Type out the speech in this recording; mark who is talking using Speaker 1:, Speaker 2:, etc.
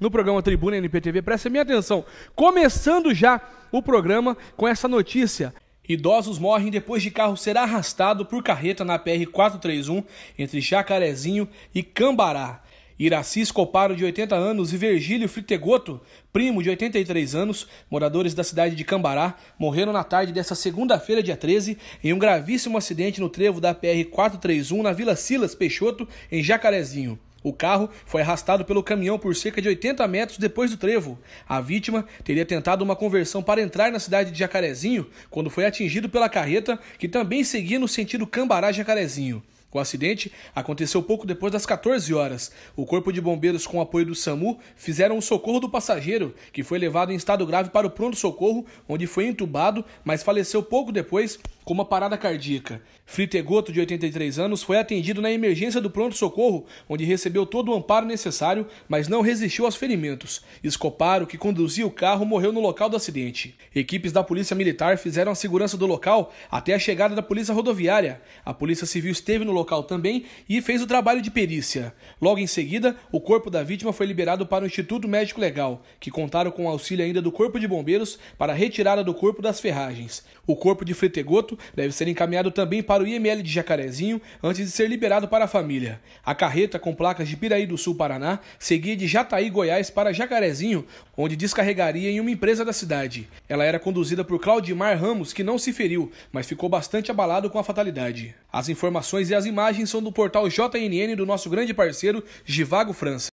Speaker 1: no programa Tribuna NPTV. preste minha atenção. Começando já o programa com essa notícia. Idosos morrem depois de carro ser arrastado por carreta na PR-431 entre Jacarezinho e Cambará. Iraci Escoparo, de 80 anos, e Virgílio Fritegoto, primo de 83 anos, moradores da cidade de Cambará, morreram na tarde desta segunda-feira, dia 13, em um gravíssimo acidente no trevo da PR-431 na Vila Silas Peixoto, em Jacarezinho. O carro foi arrastado pelo caminhão por cerca de 80 metros depois do trevo. A vítima teria tentado uma conversão para entrar na cidade de Jacarezinho quando foi atingido pela carreta, que também seguia no sentido Cambará-Jacarezinho. O acidente aconteceu pouco depois das 14 horas. O Corpo de Bombeiros, com apoio do SAMU, fizeram o socorro do passageiro, que foi levado em estado grave para o pronto-socorro, onde foi entubado, mas faleceu pouco depois com uma parada cardíaca. Fritegoto, de 83 anos, foi atendido na emergência do pronto-socorro, onde recebeu todo o amparo necessário, mas não resistiu aos ferimentos. Escoparo, que conduzia o carro, morreu no local do acidente. Equipes da Polícia Militar fizeram a segurança do local até a chegada da Polícia Rodoviária. A Polícia Civil esteve no local também e fez o trabalho de perícia. Logo em seguida, o corpo da vítima foi liberado para o Instituto Médico Legal, que contaram com o auxílio ainda do Corpo de Bombeiros para a retirada do corpo das ferragens. O corpo de Fritegoto garoto deve ser encaminhado também para o IML de Jacarezinho antes de ser liberado para a família. A carreta com placas de Piraí do Sul, Paraná, seguia de Jataí, Goiás para Jacarezinho, onde descarregaria em uma empresa da cidade. Ela era conduzida por Claudimar Ramos, que não se feriu, mas ficou bastante abalado com a fatalidade. As informações e as imagens são do portal JNN do nosso grande parceiro Givago França.